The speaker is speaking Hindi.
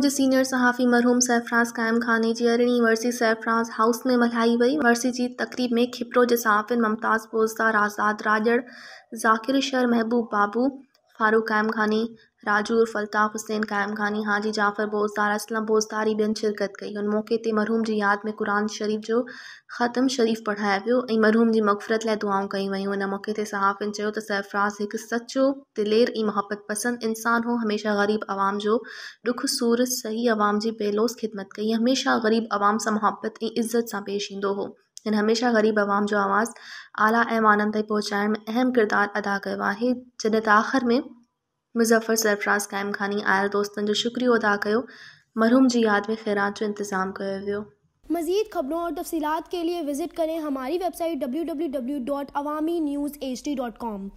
कुझु सीनियर सहाफ़ी मरहूम सरफराज़ कायम ख़ान की अरिड़हीं वर्सी सरफराज़ हाउस में मल्हाई वही वर्सी जी तकरीब में खिपरो जे सहाफ़िन मुमताज़ पोज़दार आज़ाद राजड़ ज़ाकिर शर महबूब बाबू फ़ारूक कायम ख़ानी राजूर फलताफ़ हुसैन कायम खानी हाजी जाफ़र बोजदार असलम बोजदारी बिन शिरकत कई उन मौक़े ते मरहूम जी याद में कुरान शरीफ़ जो खत्म शरीफ़ पढ़ाया पो ए मरहूम जी मक़फ़रत लाइ दुआ कई वही उन मौक़े ते सहाफ़िन चयो त सरफराज़ एक सचो दिलेर ई मोहब्बत पसंद इंसान हो हमेशा ग़रीब आवाम जो दुख सूर सही आवाम की बेलोस ख़िदमत कई हमेशा ग़रीब आवाम से मोहब्बत ऐं इज़त पेश इन हो इन हमेशा ग़रीब आवाम जो आवाज़ आला एमान तक ताईं में अहम किरदार अदा किया है जैसे आख़िर में मुज़फ़्फ़र सरफराज़ कायम ख़ानी आयल दोस्तों जो शुक्रिया अदा कर मरहूम जी याद में ख़ैरात जो इंतज़ाम कयो मज़ीद ख़बरों और तफ़सीत के लिए विज़िट करें हमारी website W W W dot Awami news H D dot com